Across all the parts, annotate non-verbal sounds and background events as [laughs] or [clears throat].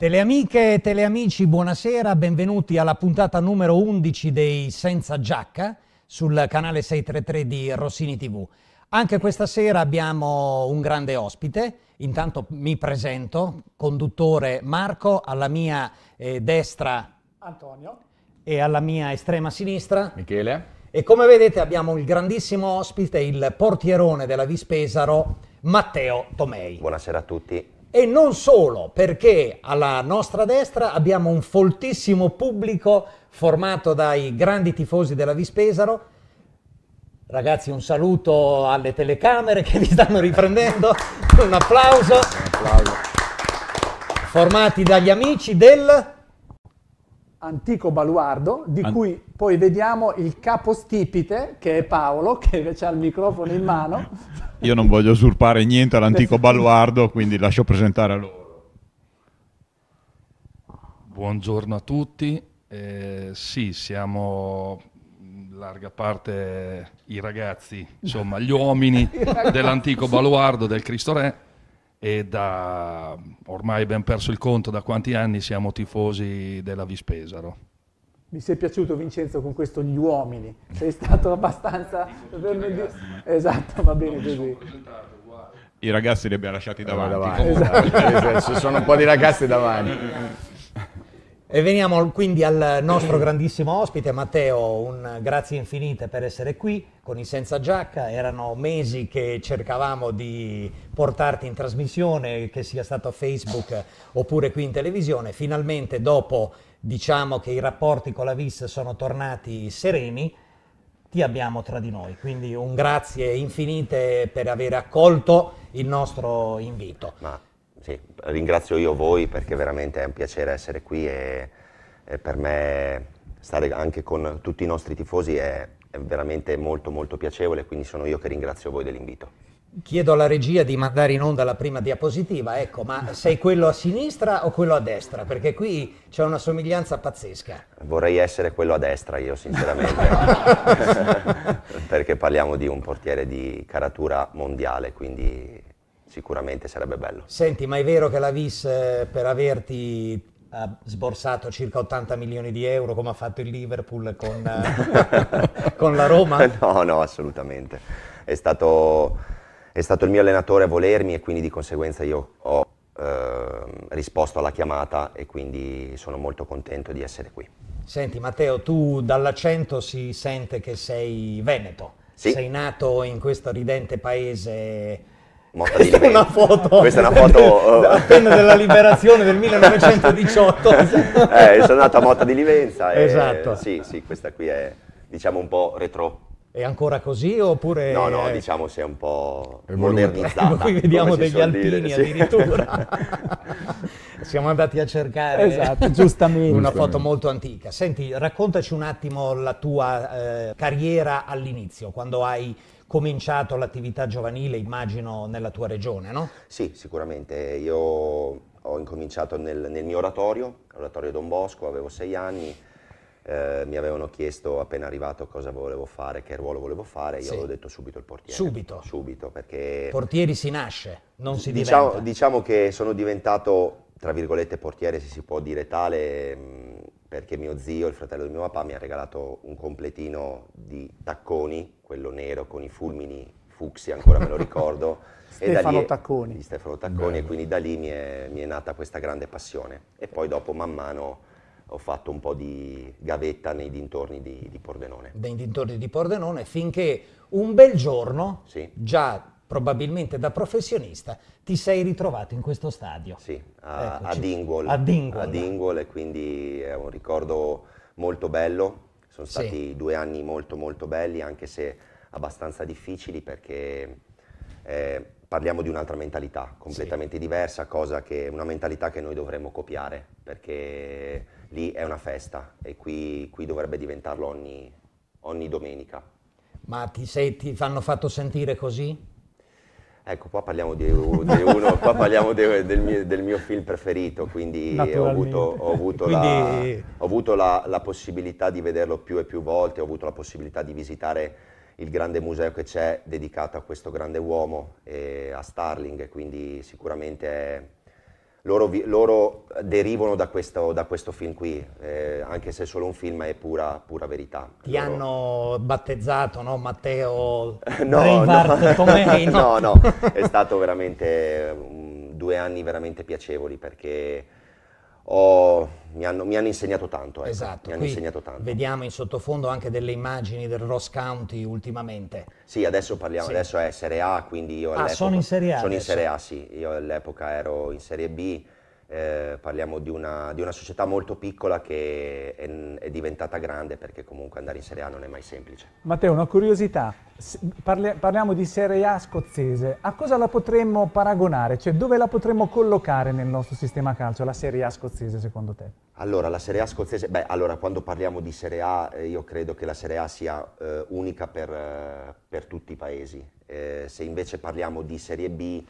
Teleamiche e teleamici, buonasera, benvenuti alla puntata numero 11 dei Senza Giacca sul canale 633 di Rossini TV. Anche questa sera abbiamo un grande ospite, intanto mi presento, conduttore Marco, alla mia eh, destra Antonio e alla mia estrema sinistra Michele. E come vedete abbiamo il grandissimo ospite, il portierone della Vispesaro, Matteo Tomei. Buonasera a tutti. E non solo, perché alla nostra destra abbiamo un foltissimo pubblico formato dai grandi tifosi della Vispesaro. Ragazzi, un saluto alle telecamere che vi stanno riprendendo, un applauso. Un applauso. Formati dagli amici del antico baluardo di An- cui poi vediamo il capostipite che è Paolo che ha il microfono in mano. [laughs] Io non voglio usurpare niente all'antico [laughs] baluardo, quindi lascio presentare a loro. Buongiorno a tutti. Eh, sì, siamo in larga parte i ragazzi, insomma gli uomini [laughs] dell'antico baluardo del Cristo Re e da ormai ben perso il conto da quanti anni siamo tifosi della Vispesaro. Mi sei piaciuto Vincenzo con questo gli uomini, sei stato abbastanza... esatto, va bene così. I ragazzi li abbiamo lasciati eh, davanti. davanti. Esatto. esatto. sono un po' di ragazzi davanti. E veniamo quindi al nostro grandissimo ospite Matteo, un grazie infinite per essere qui con i Senza Giacca, erano mesi che cercavamo di portarti in trasmissione, che sia stato Facebook oppure qui in televisione, finalmente dopo diciamo che i rapporti con la VIS sono tornati sereni, ti abbiamo tra di noi, quindi un grazie infinite per aver accolto il nostro invito. Ma sì, ringrazio io voi perché veramente è un piacere essere qui e, e per me stare anche con tutti i nostri tifosi è, è veramente molto molto piacevole, quindi sono io che ringrazio voi dell'invito. Chiedo alla regia di mandare in onda la prima diapositiva, ecco, ma sei quello a sinistra o quello a destra? Perché qui c'è una somiglianza pazzesca. Vorrei essere quello a destra io, sinceramente, [laughs] perché parliamo di un portiere di caratura mondiale, quindi sicuramente sarebbe bello. Senti, ma è vero che la VIS eh, per averti ha sborsato circa 80 milioni di euro come ha fatto il Liverpool con, eh, [laughs] con la Roma? [laughs] No, no, assolutamente. È stato, è stato, il mio allenatore a volermi e quindi di conseguenza io ho eh, risposto alla chiamata e quindi sono molto contento di essere qui. Senti Matteo, tu dall'accento si sente che sei veneto, sì. sei nato in questo ridente paese Motta Questa di Liventi. È foto, Questa è una foto. appena [laughs] oh. della liberazione del 1918. [laughs] eh, sono andato a Motta di Livenza. E, esatto. Sì, sì, questa qui è diciamo un po' retro. È ancora così oppure... No, no, diciamo si è un po' modernizzata. [laughs] Qui vediamo degli alpini dire, addirittura. Siamo andati a cercare esatto, giustamente. una foto molto antica. Senti, raccontaci un attimo la tua eh, carriera all'inizio, quando hai cominciato l'attività giovanile, immagino, nella tua regione, no? Sì, sicuramente. Io ho incominciato nel, nel mio oratorio, l'oratorio Don Bosco, avevo sei anni. Eh, mi avevano chiesto appena arrivato cosa volevo fare, che ruolo volevo fare, io sì. avevo detto subito il portiere. Subito? Subito, perché... Portieri si nasce, non si diciamo, diventa. Diciamo che sono diventato, tra virgolette, portiere, se si può dire tale, mh, mm, perché mio zio, il fratello di mio papà, mi ha regalato un completino di tacconi, quello nero con i fulmini fucsia, ancora me lo [laughs] ricordo. Stefano Tacconi. Di Stefano Tacconi, Bello. e quindi da lì mi è, mi è, nata questa grande passione. E poi dopo man mano ho fatto un po' di gavetta nei dintorni di, di Pordenone. Nei dintorni di Pordenone, finché un bel giorno, sì. già probabilmente da professionista, ti sei ritrovato in questo stadio. Sì, a, ecco, a Dingwall. A Dingwall. A Dingwall e quindi è un ricordo molto bello. Sono stati sì. due anni molto molto belli, anche se abbastanza difficili perché eh, parliamo di un'altra mentalità completamente sì. diversa, cosa che, una mentalità che noi dovremmo copiare perché lì è una festa e qui, qui dovrebbe diventarlo ogni, ogni domenica. Ma ti, sei, ti hanno fatto sentire così? Ecco, qua parliamo di, di uno, [laughs] qua parliamo de, del, mio, del, mio, film preferito, quindi ho avuto, ho avuto, quindi... La, ho avuto la, la, possibilità di vederlo più e più volte, ho avuto la possibilità di visitare il grande museo che c'è dedicato a questo grande uomo, eh, a Starling, quindi sicuramente è loro, vi, loro derivano da questo, da questo, film qui, eh, anche se è solo un film è pura, pura verità. Ti loro... hanno battezzato, no? Matteo no, Rivart, no. Lei, no? no, [laughs] no, è stato veramente um, due anni veramente piacevoli perché ho, mi, hanno, mi, hanno, insegnato tanto. Ecco. Esatto, hanno insegnato tanto. vediamo in sottofondo anche delle immagini del Ross County ultimamente. Sì, adesso parliamo, sì. adesso è Serie A, quindi io ah, sono in Serie A? Sono adesso. in Serie A, sì. Io all'epoca ero in Serie B. Eh, parliamo di una, di una, società molto piccola che è, è diventata grande perché comunque andare in Serie A non è mai semplice. Matteo, una curiosità, parliamo di Serie A scozzese, a cosa la potremmo paragonare? Cioè dove la potremmo collocare nel nostro sistema calcio, la Serie A scozzese secondo te? Allora, la Serie A scozzese, beh, allora quando parliamo di Serie A eh, io credo che la Serie A sia eh, unica per, eh, per, tutti i paesi. Eh, se invece parliamo di Serie B,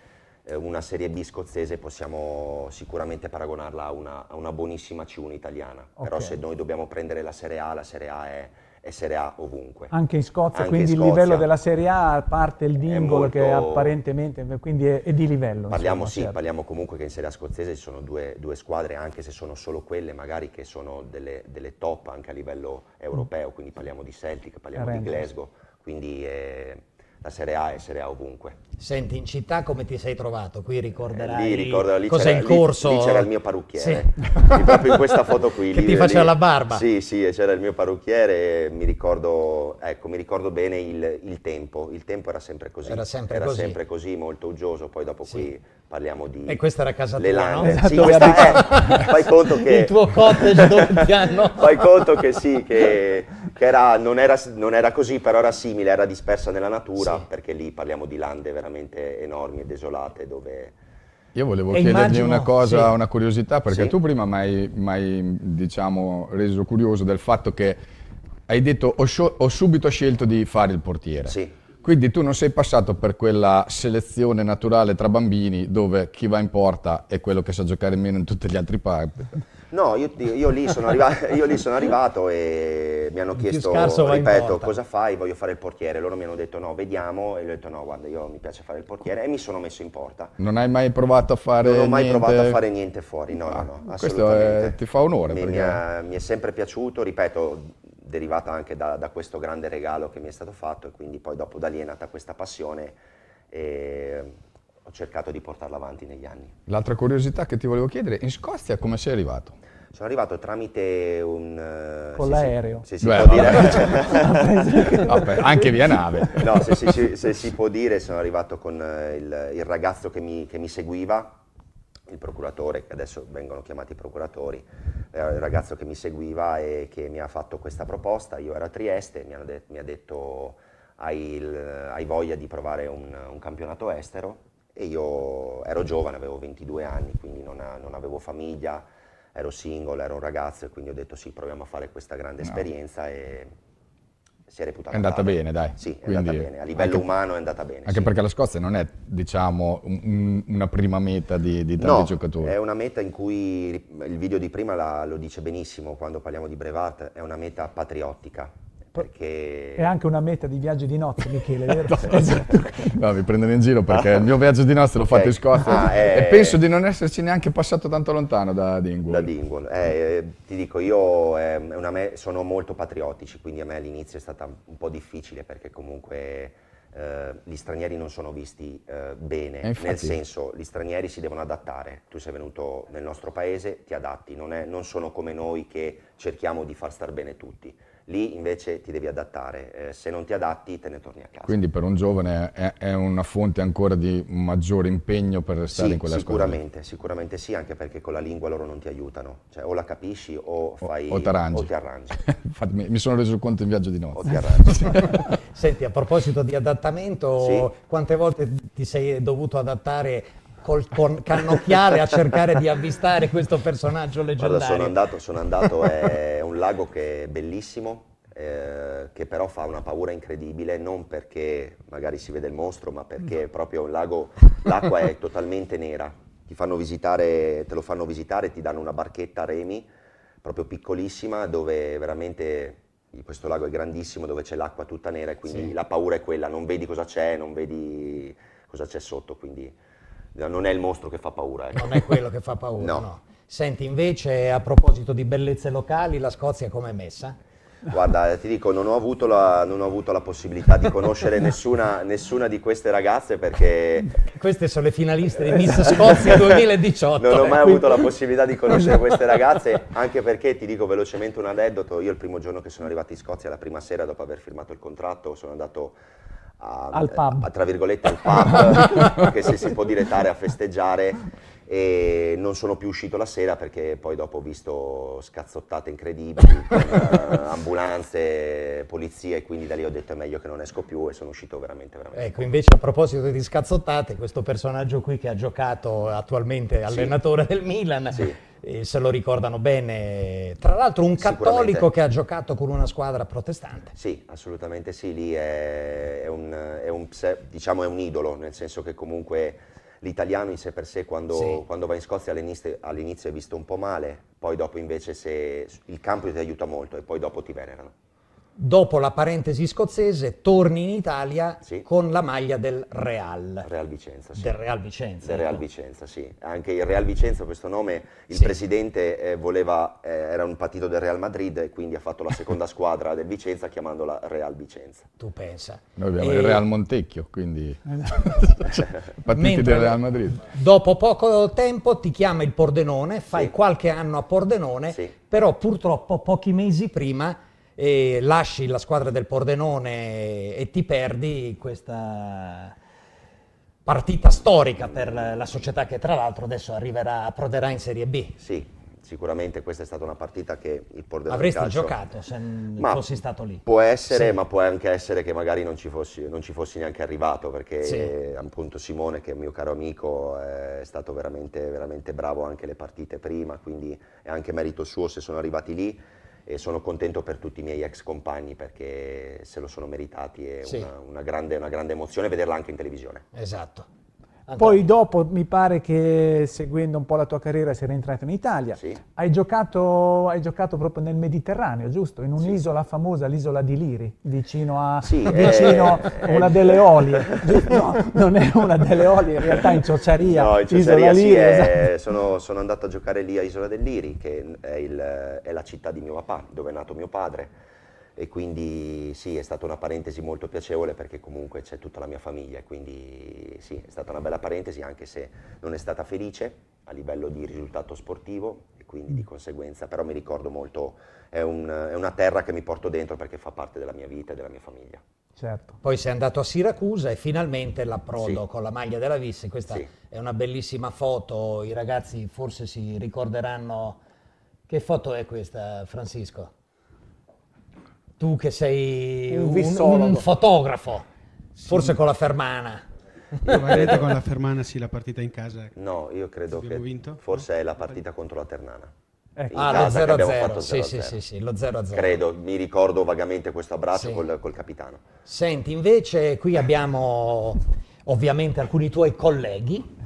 eh, una Serie B scozzese possiamo sicuramente paragonarla a una, a una buonissima C1 italiana. Okay. Però se noi dobbiamo prendere la Serie A, la Serie A è e Serie A ovunque. Anche in Scozia, Anche quindi in Scozia. il livello della Serie A, a parte il dingolo molto... che apparentemente quindi è, è di livello. Parliamo, insomma, sì, certo. parliamo comunque che in Serie A scozzese ci sono due, due, squadre, anche se sono solo quelle magari che sono delle, delle top anche a livello europeo, quindi parliamo di Celtic, parliamo Rangers. di Glasgow, quindi eh, la Serie A è Serie A ovunque. Senti, in città come ti sei trovato? Qui ricorderai eh, lì, ricordo, lì cosa è in corso? Lì, lì c'era il mio parrucchiere, sì. proprio in questa foto qui. [laughs] che lì, ti faceva la barba. Sì, sì, c'era il mio parrucchiere e mi ricordo, ecco, mi ricordo bene il, il, tempo, il tempo era sempre così. Era sempre, era così. sempre così. molto uggioso, poi dopo sì. qui parliamo di... E questa era casa le tua, no? esatto, sì, questa, eh, fai conto [laughs] che... Il tuo cottage dove ti hanno... fai conto che sì, che che era, non, era, non, era, così, però era simile, era dispersa nella natura, sì. perché lì parliamo di lande veramente enormi e desolate dove... Io volevo e chiedergli immagino, una cosa, sì. una curiosità, perché sì. tu prima mi hai, diciamo, reso curioso del fatto che hai detto ho, ho subito scelto di fare il portiere. Sì. Quindi tu non sei passato per quella selezione naturale tra bambini dove chi va in porta è quello che sa giocare meno in tutti gli altri parti. No, io, io, lì arrivato, [laughs] io, lì sono arrivato, e mi hanno chiesto, ripeto, cosa fai? Voglio fare il portiere. Loro mi hanno detto no, vediamo. E gli ho detto no, guarda, io mi piace fare il portiere. E mi sono messo in porta. Non hai mai provato a fare niente? Non ho mai niente... provato a fare niente fuori, no, ah, no, no, Questo è, eh, ti fa onore. Mi, perché... mi, ha, mi, è sempre piaciuto, ripeto, derivata anche da, da questo grande regalo che mi è stato fatto e quindi poi dopo da lì è nata questa passione. E ho cercato di portarla avanti negli anni. L'altra curiosità che ti volevo chiedere, in Scozia come sei arrivato? Sono arrivato tramite un... Eh, con l'aereo. Se si, se si Beh, può dire... Vabbè, [laughs] anche via nave. No, se si, se si, può dire, sono arrivato con eh, il, il ragazzo che mi, che mi seguiva, il procuratore, che adesso vengono chiamati procuratori, il ragazzo che mi seguiva e che mi ha fatto questa proposta, io ero a Trieste, mi, de- mi ha detto hai, il, hai, voglia di provare un, un campionato estero? e io ero giovane, avevo 22 anni, quindi non, non avevo famiglia, ero single, ero un ragazzo e quindi ho detto sì, proviamo a fare questa grande no. Ah. esperienza e si è reputata. È andata tale. bene, dai. Sì, è Quindi, andata bene. A livello anche, umano è andata bene. Anche sì. perché la Scozia non è, diciamo, un, una prima meta di, di tanti no, giocatori. È una meta in cui il video di prima la, lo dice benissimo quando parliamo di Brevard, è una meta patriottica. Perché... È anche una meta di viaggio di nozze, Michele, [laughs] vero? no, esatto. no, mi prendono in giro perché il mio viaggio di nozze l'ho okay. fatto in Scozia ah, eh. e eh... penso di non esserci neanche passato tanto lontano da Dingwall. Da Dingwall. Eh, eh ti dico, io eh, me- sono molto patriottici, quindi a me all'inizio è stata un po' difficile perché comunque eh, gli stranieri non sono visti bene, infatti... nel senso gli stranieri si devono adattare, tu sei venuto nel nostro paese, ti adatti, non, è, non sono come noi che cerchiamo di far star bene tutti Lì invece ti devi adattare, eh, se non ti adatti te ne torni a casa. Quindi per un giovane è, è una fonte ancora di maggiore impegno per restare sì, in quella sicuramente, scuola? Sicuramente sì, anche perché con la lingua loro non ti aiutano, cioè o la capisci o, fai, o, o, ti arrangi. [laughs] Infatti mi, sono reso conto in viaggio di notte. O ti arrangi. [laughs] Senti, a proposito di adattamento, sì? quante volte ti sei dovuto adattare col con cannocchiale a cercare di [laughs] avvistare questo personaggio leggendario. Guarda, sono andato, sono andato, è un lago che è bellissimo, eh, che però fa una paura incredibile, non perché magari si vede il mostro, ma perché no. proprio un lago, l'acqua è totalmente nera, ti fanno visitare, te lo fanno visitare, ti danno una barchetta a remi, proprio piccolissima, dove veramente questo lago è grandissimo, dove c'è l'acqua tutta nera e quindi sì. la paura è quella, non vedi cosa c'è, non vedi cosa c'è sotto, quindi eh, non è il mostro che fa paura. Ecco. Non è quello che fa paura, no. no. Senti, invece, a proposito di bellezze locali, la Scozia com'è messa? Guarda, ti dico, non ho avuto la, ho avuto la possibilità di conoscere [laughs] nessuna, nessuna, di queste ragazze perché... Queste sono le finaliste di Miss Scozia 2018. [laughs] Non ho mai avuto la possibilità di conoscere esatto. queste ragazze, anche perché, ti dico velocemente un aneddoto, io il primo giorno che sono arrivato in Scozia, la prima sera dopo aver firmato il contratto, sono andato a, al pub. A, eh, tra virgolette al pub, [laughs] che se si può dilettare a festeggiare e non sono più uscito la sera perché poi dopo ho visto scazzottate incredibili, [laughs] eh, ambulanze, polizia e quindi da lì ho detto è meglio che non esco più e sono uscito veramente veramente. Ecco, invece a proposito di scazzottate, questo personaggio qui che ha giocato attualmente allenatore sì. del Milan sì. Eh, se lo ricordano bene. Tra l'altro un cattolico che ha giocato con una squadra protestante. Sì, assolutamente sì, lì è, è, un, è, un, diciamo è un, idolo, nel senso che comunque l'italiano in sé per sé quando, sì. quando va in Scozia all'inizio, all'inizio è visto un po' male, poi dopo invece se, il campo ti aiuta molto e poi dopo ti venerano dopo la parentesi scozzese, torni in Italia sì. con la maglia del Real. Real Vicenza, sì. Del Real Vicenza. Del Real ecco. Vicenza, sì. Anche il Real Vicenza, questo nome, il sì. presidente eh, voleva, eh, era un partito del Real Madrid e quindi ha fatto la seconda [laughs] squadra del Vicenza chiamandola Real Vicenza. Tu pensa. Noi abbiamo e... il Real Montecchio, quindi cioè, [laughs] [laughs] partiti Mentre, del Real Madrid. Dopo poco tempo ti chiama il Pordenone, fai sì. qualche anno a Pordenone, però purtroppo pochi mesi prima e lasci la squadra del Pordenone e ti perdi questa partita storica per la società che tra l'altro adesso arriverà, approderà in Serie B. Sì, sicuramente questa è stata una partita che il Pordenone avresti calcio, giocato se ma fossi stato lì può essere sì. ma può anche essere che magari non ci fossi, non ci fossi neanche arrivato perché sì. Eh, appunto Simone che è un mio caro amico eh, è stato veramente, veramente bravo anche le partite prima quindi è anche merito suo se sono arrivati lì e sono contento per tutti i miei ex compagni perché se lo sono meritati è sì. una, una, grande, una grande emozione vederla anche in televisione. Esatto. Poi dopo mi pare che seguendo un po' la tua carriera sei rientrato in Italia. Sì. Hai, giocato, hai, giocato, proprio nel Mediterraneo, giusto? In un'isola sì. famosa, l'isola di Liri, vicino a sì, eh, vicino eh, una eh, delle [laughs] Olie. no, non è una delle Olie, in realtà in Ciociaria. No, in Ciociaria Liri, è, eh, esatto. sono, sono, andato a giocare lì a Isola del Liri, che è, il, è la città di mio papà, dove è nato mio padre e quindi sì, è stata una parentesi molto piacevole perché comunque c'è tutta la mia famiglia, quindi sì, è stata una bella parentesi anche se non è stata felice a livello di risultato sportivo e quindi di mm. conseguenza, però mi ricordo molto, è, un, è una terra che mi porto dentro perché fa parte della mia vita e della mia famiglia. Certo. Poi sei andato a Siracusa e finalmente l'approdo sì. con la maglia della Vissi, questa sì. è una bellissima foto, i ragazzi forse si ricorderanno che foto è questa Francisco? Tu che sei un, un, un fotografo, sì. forse con la Fermana. Io con la Fermana sì la partita in casa. Ecco. No, io credo che vinto? forse è la partita contro la Ternana. Ecco. ah, lo 0-0. Che fatto 0-0. Sì, sì, sì, sì, lo 0-0. Credo, mi ricordo vagamente questo abbraccio sì. col, col capitano. Senti, invece qui abbiamo ovviamente alcuni tuoi colleghi,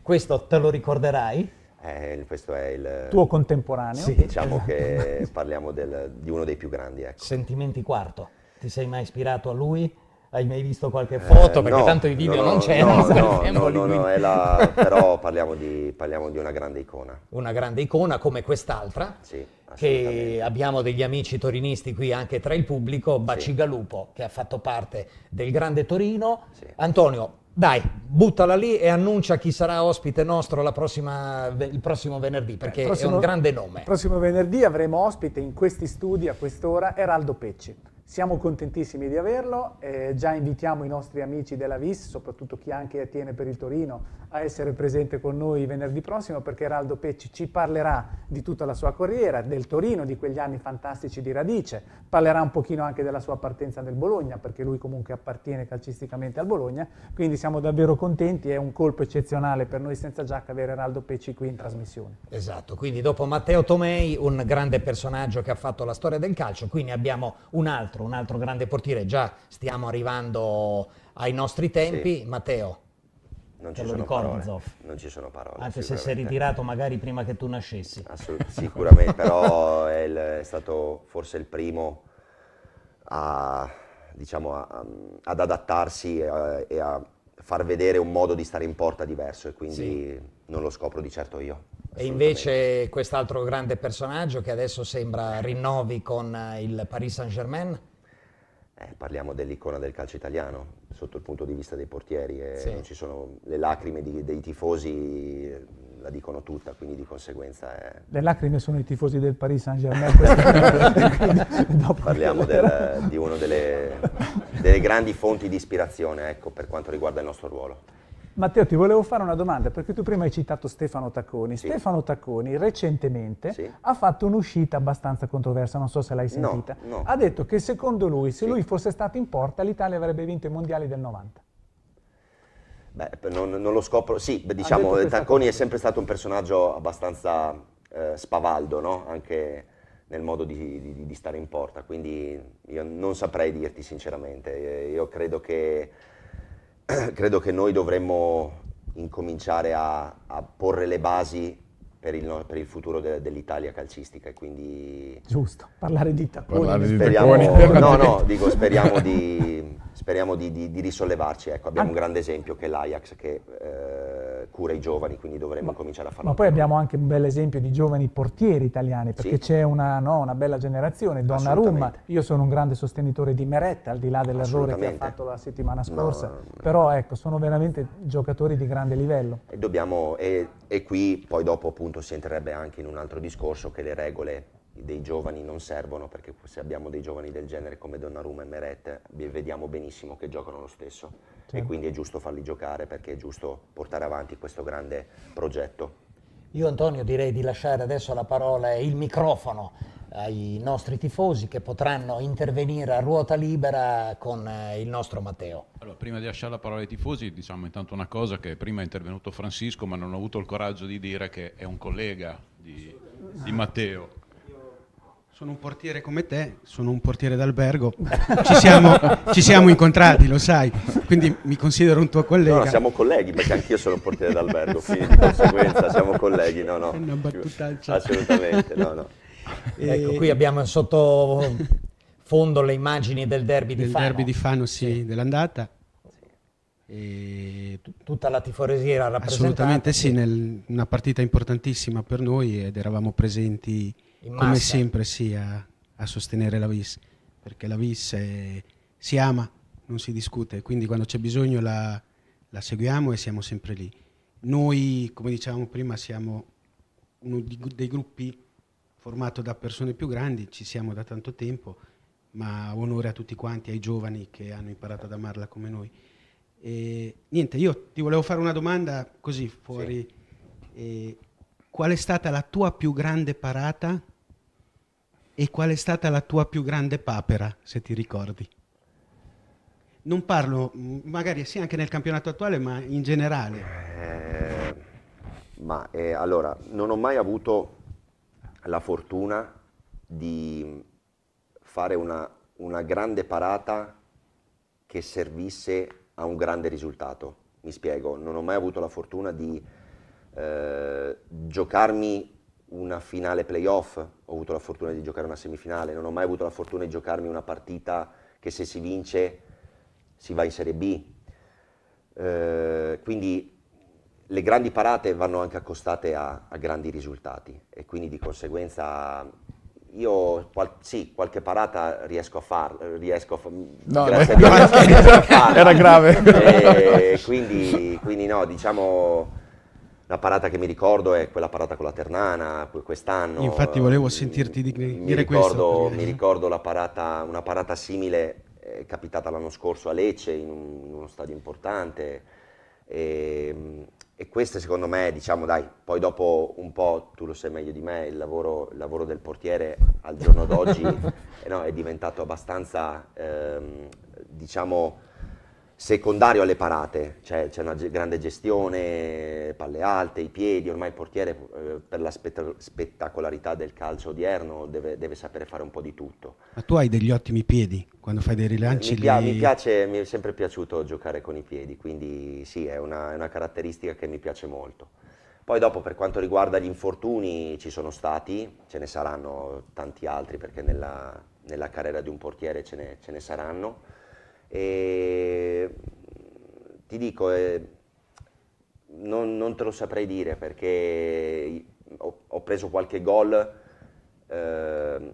questo te lo ricorderai. Eh, questo è il tuo contemporaneo. Sì, diciamo esatto. che parliamo del, di uno dei più grandi. Ecco. Sentimenti quarto, ti sei mai ispirato a lui? Hai mai visto qualche eh, foto? Eh, perché no, tanto i video no, non c'erano. No, no, no, no la, però parliamo di, parliamo di, una grande icona. Una grande icona come quest'altra, sì, che abbiamo degli amici torinisti qui anche tra il pubblico, Bacigalupo, sì. che ha fatto parte del Grande Torino. Sì. Antonio, dai, buttala lì e annuncia chi sarà ospite nostro prossima, il prossimo venerdì, perché eh, prossimo, è un grande nome. Il prossimo venerdì avremo ospite in questi studi a quest'ora Eraldo Pecci. Siamo contentissimi di averlo, eh, già invitiamo i nostri amici della VIS, soprattutto chi anche tiene per il Torino, a essere presente con noi venerdì prossimo perché Raldo Pecci ci parlerà di tutta la sua carriera, del Torino, di quegli anni fantastici di radice, parlerà un pochino anche della sua partenza nel Bologna perché lui comunque appartiene calcisticamente al Bologna, quindi siamo davvero contenti, è un colpo eccezionale per noi senza giacca avere Raldo Pecci qui in trasmissione. Esatto, quindi dopo Matteo Tomei, un grande personaggio che ha fatto la storia del calcio, qui ne abbiamo un altro, un altro grande portiere, già stiamo arrivando ai nostri tempi, sì. Matteo non ci, sono parole, non ci sono parole. Anche se si è ritirato magari prima che tu nascessi. Assolut- sicuramente, però [laughs] è, il, è, stato forse il primo a, diciamo, a, ad adattarsi e a, e a, far vedere un modo di stare in porta diverso e quindi sì. non lo scopro di certo io. E invece quest'altro grande personaggio che adesso sembra rinnovi con il Paris Saint-Germain? Eh, parliamo dell'icona del calcio italiano, sotto il punto di vista dei portieri e eh, sì. ci sono le lacrime di, dei tifosi eh, la dicono tutta, quindi di conseguenza è... Le lacrime sono i tifosi del Paris Saint-Germain. [laughs] Parliamo del, di una delle, delle, grandi fonti di ispirazione ecco, per quanto riguarda il nostro ruolo. Matteo, ti volevo fare una domanda, perché tu prima hai citato Stefano Tacconi. Sì. Stefano Tacconi recentemente sì. ha fatto un'uscita abbastanza controversa, non so se l'hai sentita. No, no. Ha detto che secondo lui, se sì. lui fosse stato in porta, l'Italia avrebbe vinto i mondiali del 90. Beh, non, non lo scopro. Sì, beh, diciamo, Tacconi è sempre stato un personaggio abbastanza eh, spavaldo, no? Anche nel modo di, di, di stare in porta, quindi io non saprei dirti sinceramente. Eh, io credo che [clears throat] credo che noi dovremmo incominciare a, a porre le basi per il, per il futuro de, dell'Italia calcistica e quindi... Giusto, parlare di tapponi. Parlare di speriamo, tapponi no, no, dico speriamo di, speriamo di, di, di risollevarci. Ecco, abbiamo ah. un grande esempio che è l'Ajax che... Eh, cura i giovani, quindi dovremmo ma, cominciare a farlo. Ma poi abbiamo anche un bel esempio di giovani portieri italiani, perché sì. c'è una, no, una, bella generazione, Donna Donnarumma, io sono un grande sostenitore di Meretta, al di là dell'errore che ha fatto la settimana scorsa, no, però ecco, sono veramente giocatori di grande livello. E, dobbiamo, e, e qui poi dopo appunto si entrerebbe anche in un altro discorso che le regole dei giovani non servono perché se abbiamo dei giovani del genere come Donnarumma e Meret vediamo benissimo che giocano lo stesso certo. e quindi è giusto farli giocare perché è giusto portare avanti questo grande progetto. Io Antonio direi di lasciare adesso la parola e il microfono ai nostri tifosi che potranno intervenire a ruota libera con eh, il nostro Matteo. Allora, prima di lasciare la parola ai tifosi, diciamo intanto una cosa che prima è intervenuto Francisco, ma non ho avuto il coraggio di dire che è un collega di, di Matteo. Sono un portiere come te, sono un portiere d'albergo, ci siamo, ci siamo incontrati, lo sai, quindi mi considero un tuo collega. No, no siamo colleghi, perché anch'io sono un portiere d'albergo, quindi di conseguenza siamo colleghi, no, no. È una battutaccia. Assolutamente, no, no. E... Ecco, eh, qui abbiamo sotto fondo le immagini del derby del di Fano. Del derby di Fano, sì, sì. dell'andata. E... Tutta la tiforesia era rappresentata. Assolutamente sì, nel, una partita importantissima per noi ed eravamo presenti come sempre sì, a, a, sostenere la VIS, perché la VIS è, si ama, non si discute, quindi quando c'è bisogno la, la seguiamo e siamo sempre lì. Noi, come dicevamo prima, siamo uno dei gruppi formato da persone più grandi, ci siamo da tanto tempo, ma onore a tutti quanti, ai giovani che hanno imparato ad amarla come noi. E, niente, io ti volevo fare una domanda così fuori. Sì. E, qual è stata la tua più grande parata e qual è stata la tua più grande papera, se ti ricordi? Non parlo, mm, magari sì anche nel campionato attuale, ma in generale. Eh, ma eh, allora, non ho mai avuto la fortuna di fare una, una grande parata che servisse a un grande risultato. Mi spiego, non ho mai avuto la fortuna di eh, giocarmi una finale playoff, ho avuto la fortuna di giocare una semifinale, non ho mai avuto la fortuna di giocarmi una partita che se si vince si va in Serie B. Eh, quindi le grandi parate vanno anche accostate a, a grandi risultati e quindi di conseguenza io qual- sì, qualche parata riesco a farla, riesco a fa- no, grazie no, a Dio, no, [laughs] a farla. era grave. E, eh, quindi, quindi no, diciamo la parata che mi ricordo è quella parata con la Ternana quest'anno. Infatti volevo eh, sentirti di, dire mi ricordo, questo. Perché... Mi ricordo la parata, una parata simile è eh, capitata l'anno scorso a Lecce in, un, in uno stadio importante e, ehm, e queste secondo me, diciamo dai, poi dopo un po', tu lo sai meglio di me, il lavoro, il lavoro del portiere al giorno d'oggi [laughs] eh, no, è diventato abbastanza, ehm, diciamo, secondario alle parate, cioè c'è una grande gestione, palle alte, i piedi, ormai il portiere eh, per la spett- spettacolarità del calcio odierno deve, deve, sapere fare un po' di tutto. Ma tu hai degli ottimi piedi quando fai dei rilanci? Mi, pia- mi piace, mi è sempre piaciuto giocare con i piedi, quindi sì, è una, è una caratteristica che mi piace molto. Poi dopo per quanto riguarda gli infortuni ci sono stati, ce ne saranno tanti altri perché nella, nella carriera di un portiere ce ne, ce ne saranno e ti dico, eh, non, non, te lo saprei dire perché ho, ho preso qualche gol eh,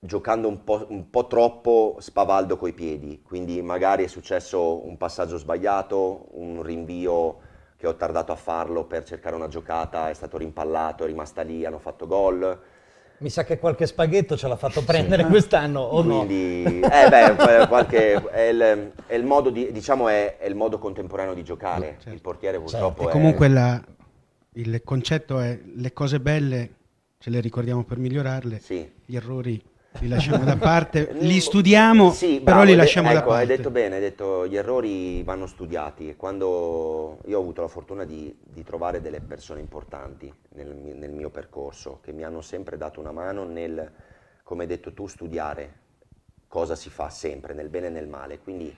giocando un po', un po', troppo spavaldo coi piedi, quindi magari è successo un passaggio sbagliato, un rinvio che ho tardato a farlo per cercare una giocata, è stato rimpallato, è rimasta lì, hanno fatto gol mi sa che qualche spaghetto ce l'ha fatto prendere sì. Ah. quest'anno, o Quindi, no? Eh beh, qualche, è, il, è, il, modo di, diciamo è, è, il modo contemporaneo di giocare. Certo. Il portiere certo. purtroppo certo. è... E comunque la, il concetto è le cose belle ce le ricordiamo per migliorarle, sì. gli errori li lasciamo da parte, [laughs] li studiamo, sì, però bravo, li lasciamo ecco, da parte. Hai detto bene, hai detto gli errori vanno studiati. Quando io ho avuto la fortuna di, di trovare delle persone importanti nel, nel, mio percorso che mi hanno sempre dato una mano nel, come hai detto tu, studiare cosa si fa sempre, nel bene e nel male. Quindi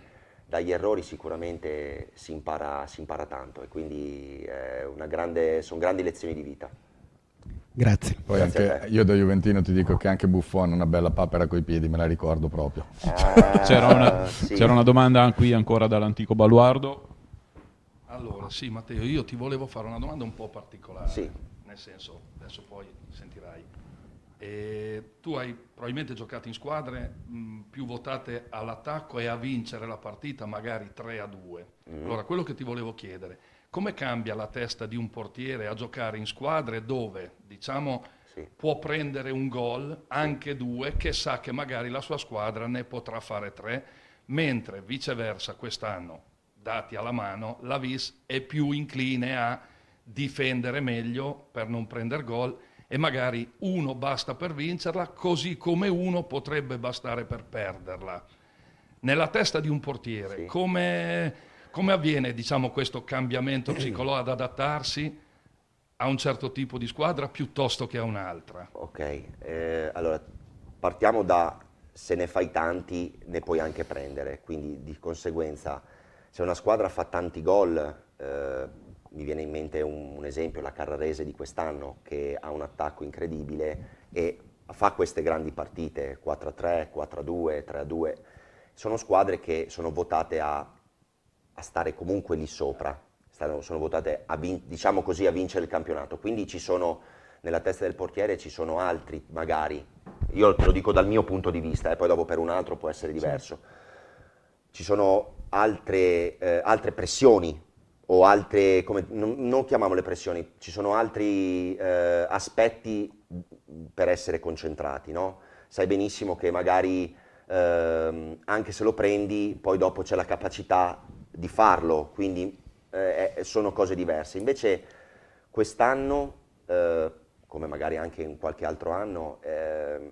dagli errori sicuramente si impara, si impara tanto e quindi eh, grande, sono grandi lezioni di vita. Grazie. Poi Grazie anche io da Juventino ti dico che anche Buffon una bella papera coi piedi, me la ricordo proprio. Ah, [laughs] c'era, una, sì. c'era, una, domanda qui ancora dall'antico baluardo. Allora, sì Matteo, io ti volevo fare una domanda un po' particolare, sì. nel senso, adesso poi sentirai. E tu hai probabilmente giocato in squadre mh, più votate all'attacco e a vincere la partita magari 3 a 2. Mm. Allora, quello che ti volevo chiedere è come cambia la testa di un portiere a giocare in squadre dove, diciamo, sì. può prendere un gol, anche due, che sa che magari la sua squadra ne potrà fare tre, mentre viceversa quest'anno, dati alla mano, la Vis è più incline a difendere meglio per non prendere gol e magari uno basta per vincerla, così come uno potrebbe bastare per perderla. Nella testa di un portiere, sì. come come avviene diciamo, questo cambiamento psicologico ad adattarsi a un certo tipo di squadra piuttosto che a un'altra? Ok, eh, allora partiamo da se ne fai tanti ne puoi anche prendere, quindi di conseguenza se una squadra fa tanti gol, eh, mi viene in mente un, un esempio, la Carrarese di quest'anno che ha un attacco incredibile e fa queste grandi partite, 4-3, 4-2, 3-2, sono squadre che sono votate a a stare comunque lì sopra, Stanno, sono votate vin- diciamo così, a vincere il campionato, quindi ci sono, nella testa del portiere ci sono altri magari, io te lo dico dal mio punto di vista, e eh, poi dopo per un altro può essere diverso, sì. ci sono altre, eh, altre pressioni o altre, come, non, non, chiamiamole pressioni, ci sono altri eh, aspetti per essere concentrati, no? Sai benissimo che magari ehm, anche se lo prendi, poi dopo c'è la capacità di farlo, quindi eh, eh, sono cose diverse. Invece quest'anno, eh, come magari anche in qualche altro anno, eh,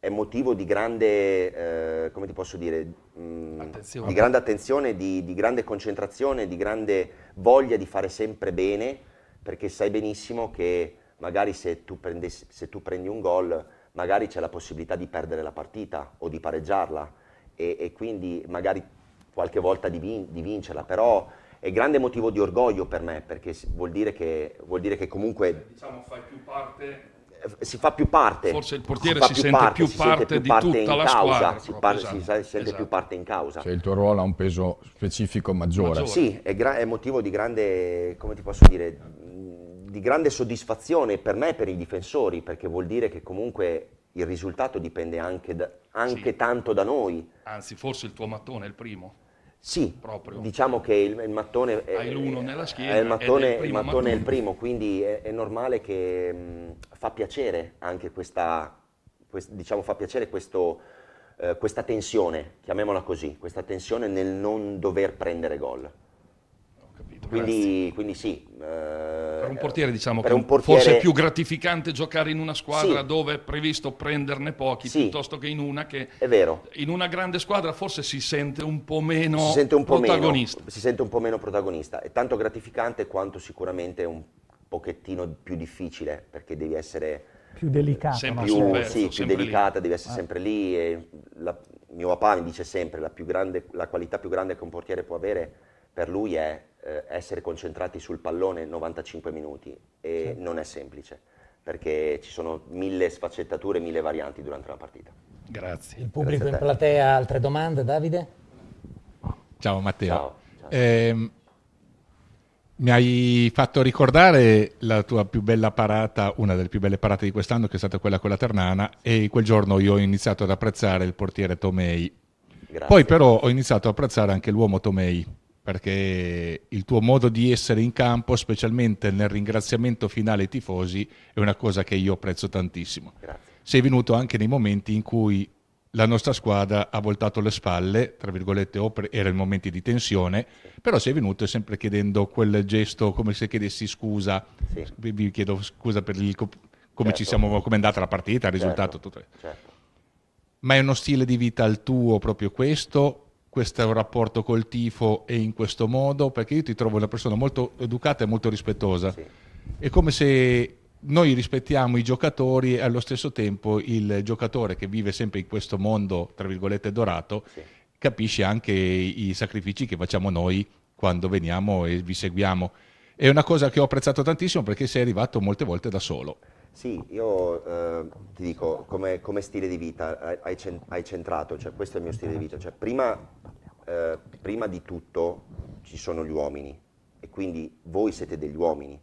è motivo di grande, eh, come ti posso dire, mh, mm, attenzione. di grande attenzione, di, di grande concentrazione, di grande voglia di fare sempre bene, perché sai benissimo che magari se tu, prendessi, se tu prendi un gol, magari c'è la possibilità di perdere la partita o di pareggiarla e, e quindi magari qualche volta di, vin- di vincerla, però è grande motivo di orgoglio per me, perché vuol dire che, vuol dire che comunque... Cioè, diciamo fai più parte eh, si fa più parte. Forse il portiere si, si, sente, parte, più si parte, sente, più parte, di tutta la causa, squadra. Si, par- esatto. si sente esatto. più parte in causa. Cioè il tuo ruolo ha un peso specifico maggiore. maggiore. Sì, è, gra- è, motivo di grande, come ti posso dire, di grande soddisfazione per me e per i difensori, perché vuol dire che comunque il risultato dipende anche, da, anche sì. tanto da noi. Anzi, forse il tuo mattone è il primo. Sì, proprio. diciamo che il, il mattone è, Hai l'uno nella schiena, il mattone, il, il mattone è il primo, quindi è, è normale che mh, fa piacere anche questa, quest, diciamo fa piacere questo, eh, questa tensione, chiamiamola così, questa tensione nel non dover prendere gol. Ho capito. Quindi, quindi sì, eh, per un portiere diciamo che portiere... forse è più gratificante giocare in una squadra sì. dove è previsto prenderne pochi sì. piuttosto che in una che è vero. in una grande squadra forse si sente un po' meno si sente un po protagonista. Meno, si sente un po' meno protagonista. È tanto gratificante quanto sicuramente un pochettino più difficile perché devi essere più delicata, sempre più, sul verso, sì, più delicata, lì. devi essere ah. sempre lì. La, mio papà mi dice sempre la, più grande, la qualità più grande che un portiere può avere per lui è eh, essere concentrati sul pallone 95 minuti e certo. non è semplice perché ci sono mille sfaccettature, mille varianti durante la partita. Grazie. Il pubblico Grazie in platea, altre domande, Davide? Ciao Matteo. Ciao, ciao. Eh, mi hai fatto ricordare la tua più bella parata, una delle più belle parate di quest'anno, che è stata quella con la Ternana, e quel giorno io ho iniziato ad apprezzare il portiere Tomei. Grazie. Poi però ho iniziato ad apprezzare anche l'uomo Tomei, perché il tuo modo di essere in campo, specialmente nel ringraziamento finale ai tifosi, è una cosa che io apprezzo tantissimo. Grazie. Sei venuto anche nei momenti in cui la nostra squadra ha voltato le spalle, tra virgolette, erano momenti di tensione, però sei venuto sempre chiedendo quel gesto come se chiedessi scusa, sì. vi chiedo scusa per il, come, certo. siamo, come è andata la partita, il certo. risultato, tutto. Certo. Ma è uno stile di vita il tuo proprio questo? questo rapporto col tifo e in questo modo, perché io ti trovo una persona molto educata e molto rispettosa. Sì. È come se noi rispettiamo i giocatori e allo stesso tempo il giocatore che vive sempre in questo mondo, tra virgolette, dorato, sì. capisce anche i sacrifici che facciamo noi quando veniamo e vi seguiamo. È una cosa che ho apprezzato tantissimo perché sei arrivato molte volte da solo. Sì, io eh, ti dico, come, come, stile di vita hai, hai centrato, cioè, questo è il mio stile di vita. Cioè, prima, eh, prima, di tutto ci sono gli uomini e quindi voi siete degli uomini,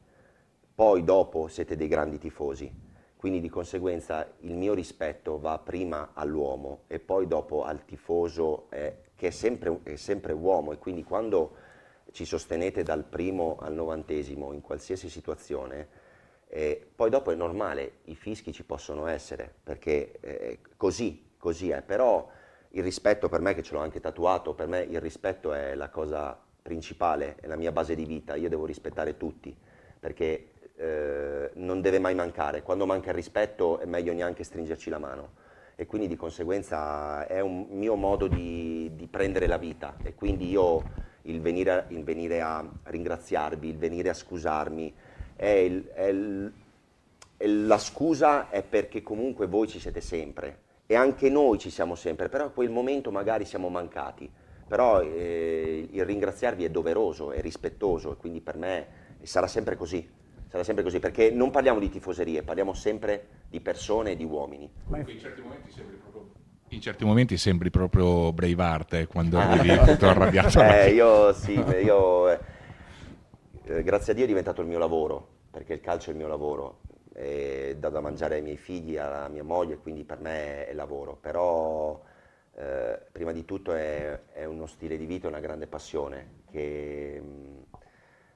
poi dopo siete dei grandi tifosi, quindi di conseguenza il mio rispetto va prima all'uomo e poi dopo al tifoso eh, che è sempre, è sempre uomo e quindi quando ci sostenete dal primo al novantesimo in qualsiasi situazione, e poi dopo è normale, i fischi ci possono essere, perché eh, così, così è, però il rispetto per me, che ce l'ho anche tatuato, per me il rispetto è la cosa principale, è la mia base di vita, io devo rispettare tutti, perché eh, non deve mai mancare, quando manca il rispetto è meglio neanche stringerci la mano e quindi di conseguenza è un mio modo di, di prendere la vita e quindi io il venire, il venire a ringraziarvi, il venire a scusarmi, è, il, è, il, è la scusa è perché comunque voi ci siete sempre e anche noi ci siamo sempre, però a quel momento magari siamo mancati, però eh, il ringraziarvi è doveroso, è rispettoso e quindi per me sarà sempre così. Sarà sempre così, perché non parliamo di tifoserie, parliamo sempre di persone e di uomini. in certi momenti sembri proprio in proprio Braveheart eh, quando arrivi ah. tutto arrabbiato. [laughs] eh, io sì, io eh, eh, grazie a Dio è diventato il mio lavoro, perché il calcio è il mio lavoro, e do da mangiare ai miei figli, alla mia moglie, quindi per me è lavoro, però eh, prima di tutto è, è, uno stile di vita, una grande passione, che mm,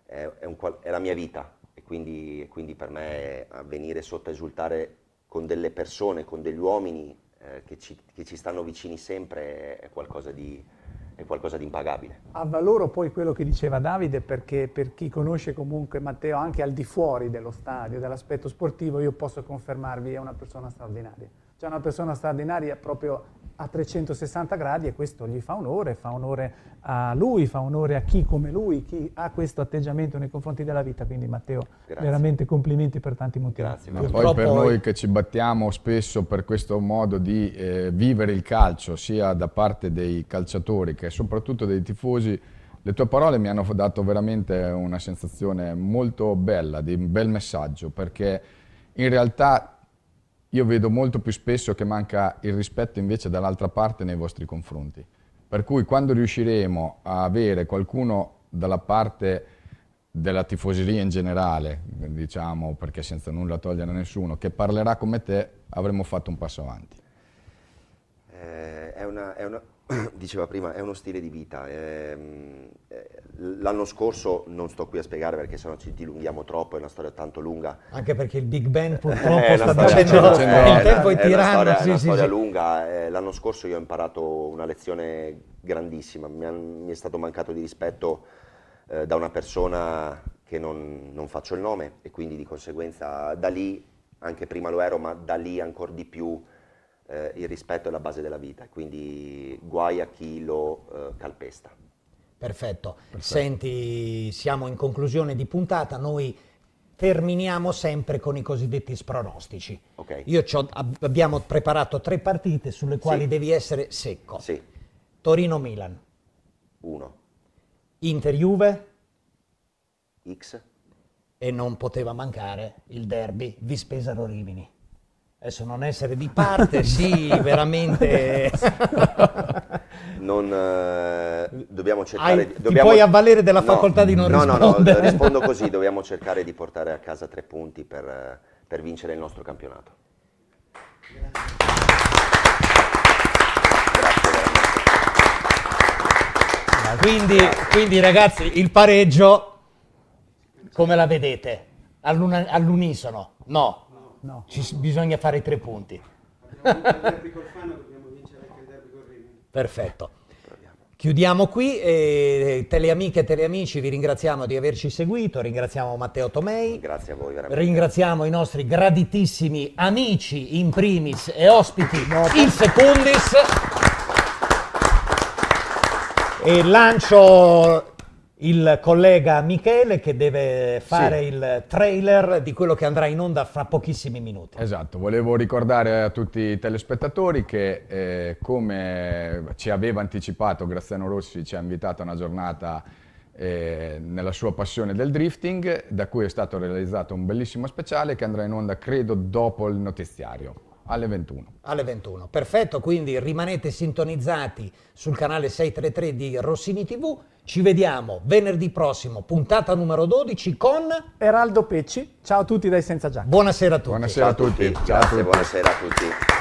è, è, un, è la mia vita e quindi, quindi per me venire sotto a esultare con delle persone, con degli uomini eh, che, ci, che, ci, stanno vicini sempre è qualcosa di è qualcosa di impagabile. Ha valore poi quello che diceva Davide, perché per chi conosce comunque Matteo anche al di fuori dello stadio, dell'aspetto sportivo, io posso confermarvi, è una persona straordinaria. C'è cioè, una persona straordinaria proprio a 360 gradi e questo gli fa onore, fa onore a lui, fa onore a chi come lui, chi ha questo atteggiamento nei confronti della vita. Quindi Matteo, Grazie. veramente complimenti per tanti motivi. Grazie, ma poi per noi che ci battiamo spesso per questo modo di eh, vivere il calcio, sia da parte dei calciatori che soprattutto dei tifosi, le tue parole mi hanno dato veramente una sensazione molto bella, di un bel messaggio, perché in realtà io vedo molto più spesso che manca il rispetto invece dall'altra parte nei vostri confronti. Per cui quando riusciremo a avere qualcuno dalla parte della tifoseria in generale, diciamo perché senza nulla togliere a nessuno, che parlerà come te, avremo fatto un passo avanti. Eh, è una, è una, [coughs] diceva prima, è uno stile di vita. Ehm, eh, l'anno scorso, non sto qui a spiegare perché sennò ci dilunghiamo troppo, è una storia tanto lunga. Anche perché il Big Bang [laughs] eh, purtroppo sta facendo, il eh, tempo è, è tiranno. È una storia, sì, una sì, storia sì. lunga. Eh, l'anno scorso io ho imparato una lezione grandissima, mi, han, mi è stato mancato di rispetto eh, da una persona che non, non faccio il nome e quindi di conseguenza da lì, anche prima lo ero, ma da lì ancora di più eh, il rispetto è la base della vita, quindi guai a chi lo eh, calpesta. Perfetto. Perfetto. Senti, siamo in conclusione di puntata, noi terminiamo sempre con i cosiddetti spronostici. Okay. Ab- abbiamo preparato tre partite sulle quali sì. devi essere secco. Sì. Torino-Milan. 1. Inter-Juve. X. E non poteva mancare il derby Vispesaro-Rimini. Adesso non essere di parte, [laughs] sì, veramente. Non, eh, dobbiamo cercare Hai, di, dobbiamo, puoi avvalere della facoltà di non no, rispondere. No, no, no, [laughs] rispondo così, dobbiamo cercare di portare a casa tre punti per, eh, per vincere il nostro campionato. Quindi, quindi ragazzi, il pareggio, come la vedete? All'unisono? No. No. Ci, bisogna fare tre punti. Perfetto. Chiudiamo qui, eh, teleamiche e teleamici vi ringraziamo di averci seguito, ringraziamo Matteo Tomei, grazie a voi veramente. ringraziamo i nostri graditissimi amici in primis e ospiti no, in secundis e lancio il collega Michele che deve fare sì. il trailer di quello che andrà in onda fra pochissimi minuti. Esatto, volevo ricordare a tutti i telespettatori che eh, come ci aveva anticipato Graziano Rossi ci ha invitato a una giornata eh, nella sua passione del drifting da cui è stato realizzato un bellissimo speciale che andrà in onda credo dopo il notiziario. Alle 21. Alle 21, perfetto, quindi rimanete sintonizzati sul canale 633 di Rossini TV. Ci vediamo venerdì prossimo, puntata numero 12 con Eraldo Pecci. Ciao a tutti dai Senza Giacca. Buonasera a tutti. Buonasera a tutti. Ciao a tutti. Grazie, buonasera a tutti.